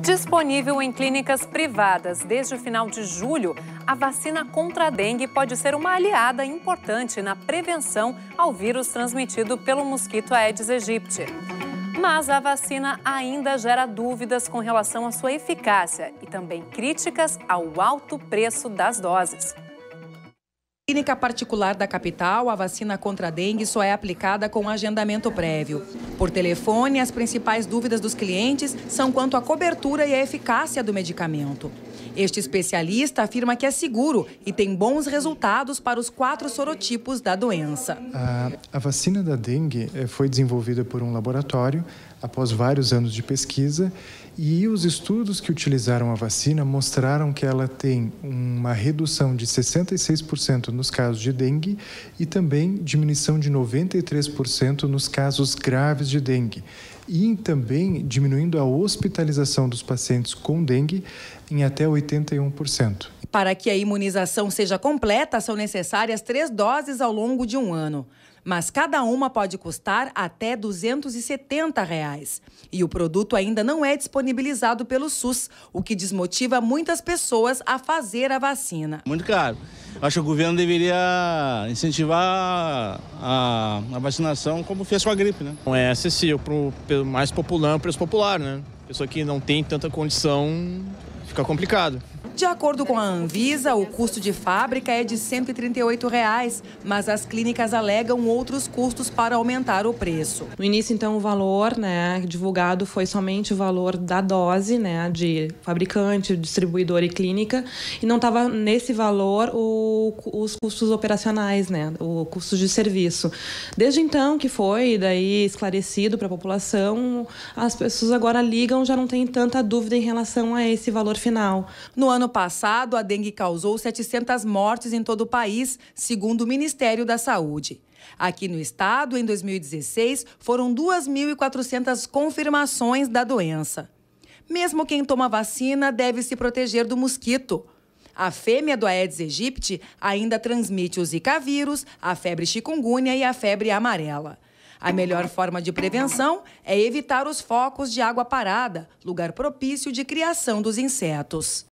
Disponível em clínicas privadas desde o final de julho, a vacina contra a dengue pode ser uma aliada importante na prevenção ao vírus transmitido pelo mosquito Aedes aegypti. Mas a vacina ainda gera dúvidas com relação à sua eficácia e também críticas ao alto preço das doses. Clínica particular da capital, a vacina contra a dengue só é aplicada com agendamento prévio. Por telefone, as principais dúvidas dos clientes são quanto à cobertura e à eficácia do medicamento. Este especialista afirma que é seguro e tem bons resultados para os quatro sorotipos da doença. A, a vacina da dengue eh, foi desenvolvida por um laboratório após vários anos de pesquisa, e os estudos que utilizaram a vacina mostraram que ela tem uma redução de 66% nos casos de dengue e também diminuição de 93% nos casos graves de dengue. E também diminuindo a hospitalização dos pacientes com dengue em até 81%. Para que a imunização seja completa, são necessárias três doses ao longo de um ano mas cada uma pode custar até R$ 270. Reais. E o produto ainda não é disponibilizado pelo SUS, o que desmotiva muitas pessoas a fazer a vacina. Muito caro. Acho que o governo deveria incentivar a, a vacinação como fez com a gripe, né? Não é acessível para o mais popular, para o preço popular, né? Pessoa que não tem tanta condição fica complicado. De acordo com a Anvisa, o custo de fábrica é de R$ 138, reais, mas as clínicas alegam outros custos para aumentar o preço. No início, então, o valor né, divulgado foi somente o valor da dose né, de fabricante, distribuidor e clínica, e não estava nesse valor o, os custos operacionais, né, o custo de serviço. Desde então que foi daí esclarecido para a população, as pessoas agora ligam, já não tem tanta dúvida em relação a esse valor final. No ano passado, a dengue causou 700 mortes em todo o país, segundo o Ministério da Saúde. Aqui no estado, em 2016, foram 2.400 confirmações da doença. Mesmo quem toma vacina deve se proteger do mosquito. A fêmea do Aedes aegypti ainda transmite o Zika vírus, a febre chikungunya e a febre amarela. A melhor forma de prevenção é evitar os focos de água parada, lugar propício de criação dos insetos.